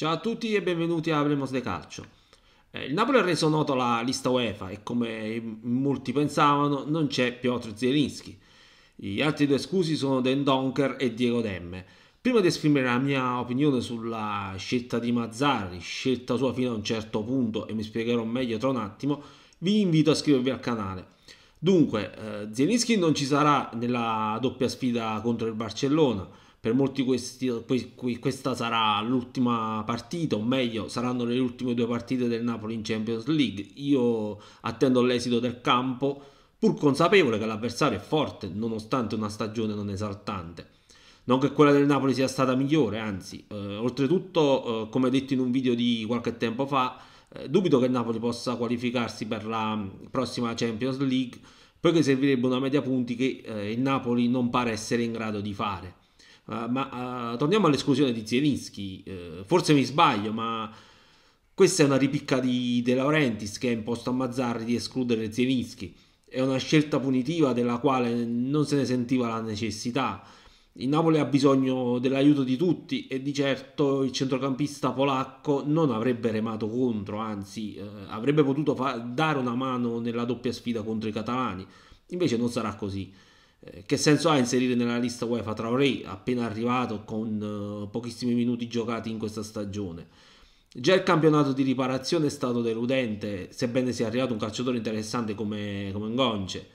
Ciao a tutti e benvenuti a Premos de Calcio. Eh, il Napoli ha reso noto la lista UEFA e come molti pensavano non c'è Piotr Zielinski. Gli altri due scusi sono Den Donker e Diego Demme. Prima di esprimere la mia opinione sulla scelta di Mazzarri, scelta sua fino a un certo punto e mi spiegherò meglio tra un attimo, vi invito a iscrivervi al canale. Dunque, eh, Zielinski non ci sarà nella doppia sfida contro il Barcellona per molti questi, questa sarà l'ultima partita, o meglio, saranno le ultime due partite del Napoli in Champions League. Io attendo l'esito del campo, pur consapevole che l'avversario è forte, nonostante una stagione non esaltante. Non che quella del Napoli sia stata migliore, anzi, eh, oltretutto, eh, come detto in un video di qualche tempo fa, eh, dubito che il Napoli possa qualificarsi per la mm, prossima Champions League, poiché servirebbe una media punti che eh, il Napoli non pare essere in grado di fare. Uh, ma uh, torniamo all'esclusione di Zielinski. Uh, forse mi sbaglio, ma questa è una ripicca di De Laurentiis che ha imposto a Mazzarri di escludere Zielinski. È una scelta punitiva della quale non se ne sentiva la necessità. Il Napoli ha bisogno dell'aiuto di tutti e di certo il centrocampista polacco non avrebbe remato contro, anzi eh, avrebbe potuto fa- dare una mano nella doppia sfida contro i catalani. Invece non sarà così. Eh, che senso ha inserire nella lista UEFA Traoré appena arrivato con eh, pochissimi minuti giocati in questa stagione? Già il campionato di riparazione è stato deludente, sebbene sia arrivato un calciatore interessante come, come Ngonce.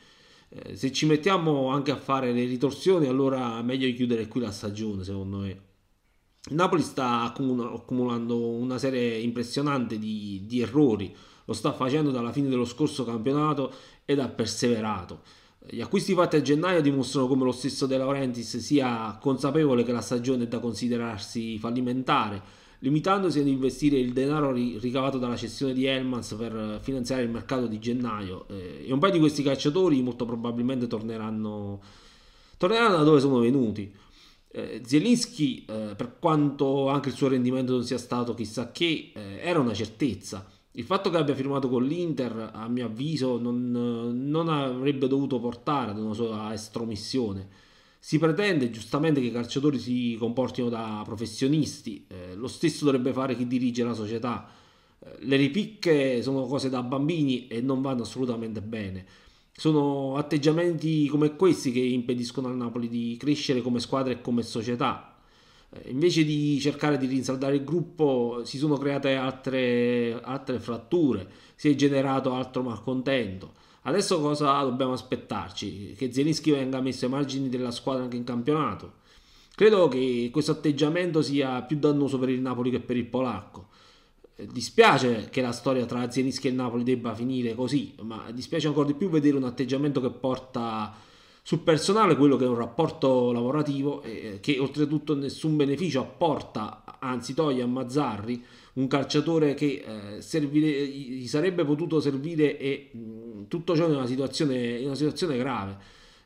Eh, se ci mettiamo anche a fare le ritorsioni, allora è meglio chiudere qui la stagione, secondo me. Napoli sta accumulando una serie impressionante di, di errori, lo sta facendo dalla fine dello scorso campionato ed ha perseverato. Gli acquisti fatti a gennaio dimostrano come lo stesso De Laurentiis sia consapevole che la stagione è da considerarsi fallimentare, limitandosi ad investire il denaro ricavato dalla cessione di Helmans per finanziare il mercato di gennaio. Eh, e un paio di questi calciatori molto probabilmente torneranno, torneranno da dove sono venuti. Eh, Zielinski, eh, per quanto anche il suo rendimento non sia stato chissà che, era una certezza il fatto che abbia firmato con l'Inter, a mio avviso, non, non avrebbe dovuto portare ad una sua estromissione. Si pretende giustamente che i calciatori si comportino da professionisti, eh, lo stesso dovrebbe fare chi dirige la società. Eh, le ripicche sono cose da bambini e non vanno assolutamente bene. Sono atteggiamenti come questi che impediscono al Napoli di crescere come squadra e come società. Eh, invece di cercare di rinsaldare il gruppo si sono create altre, altre fratture, si è generato altro malcontento. Adesso cosa dobbiamo aspettarci? Che Zelinski venga messo ai margini della squadra anche in campionato? Credo che questo atteggiamento sia più dannoso per il Napoli che per il polacco. Eh, dispiace che la storia tra Zelinski e il Napoli debba finire così, ma dispiace ancora di più vedere un atteggiamento che porta sul personale quello che è un rapporto lavorativo eh, che oltretutto nessun beneficio apporta, anzi toglie a Mazzarri, un calciatore che eh, servire, gli sarebbe potuto servire e mh, mm, tutto ciò in una situazione, in una situazione grave.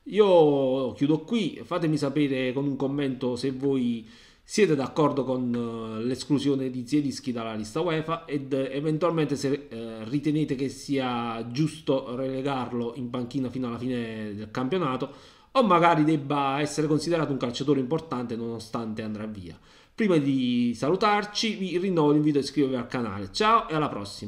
Io chiudo qui, fatemi sapere con un commento se voi siete d'accordo con eh, l'esclusione di Zielischi dalla lista UEFA ed eh, eventualmente se eh, ritenete che sia giusto relegarlo in panchina fino alla fine del campionato o magari debba essere considerato un calciatore importante nonostante andrà via. Prima di salutarci vi rinnovo l'invito a iscrivervi al canale. Ciao e alla prossima!